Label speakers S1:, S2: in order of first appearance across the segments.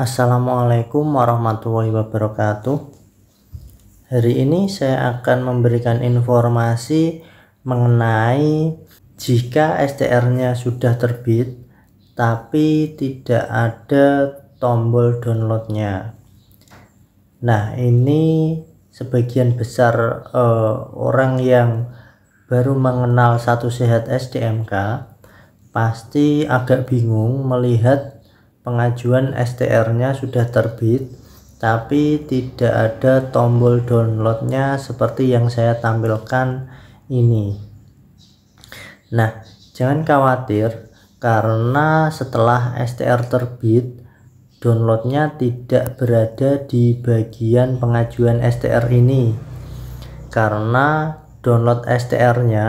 S1: Assalamualaikum warahmatullahi wabarakatuh. Hari ini saya akan memberikan informasi mengenai jika str nya sudah terbit tapi tidak ada tombol downloadnya. Nah ini sebagian besar uh, orang yang baru mengenal satu sehat SDMK pasti agak bingung melihat pengajuan STR-nya sudah terbit tapi tidak ada tombol downloadnya seperti yang saya tampilkan ini nah jangan khawatir karena setelah STR terbit downloadnya tidak berada di bagian pengajuan STR ini karena download STR nya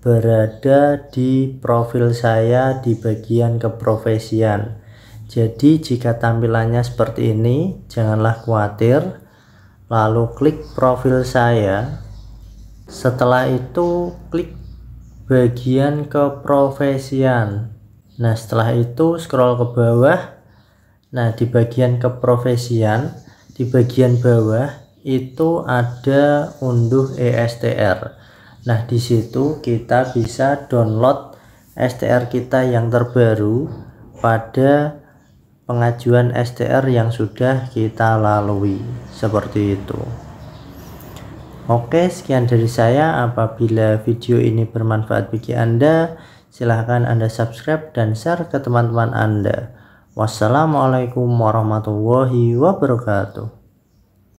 S1: berada di profil saya di bagian keprofesian jadi jika tampilannya seperti ini, janganlah khawatir. Lalu klik profil saya. Setelah itu klik bagian keprofesian. Nah, setelah itu scroll ke bawah. Nah, di bagian keprofesian, di bagian bawah itu ada unduh ESTR. Nah, di situ kita bisa download STR kita yang terbaru pada pengajuan STR yang sudah kita lalui seperti itu Oke sekian dari saya apabila video ini bermanfaat bagi Anda silahkan Anda subscribe dan share ke teman-teman Anda Wassalamualaikum warahmatullahi wabarakatuh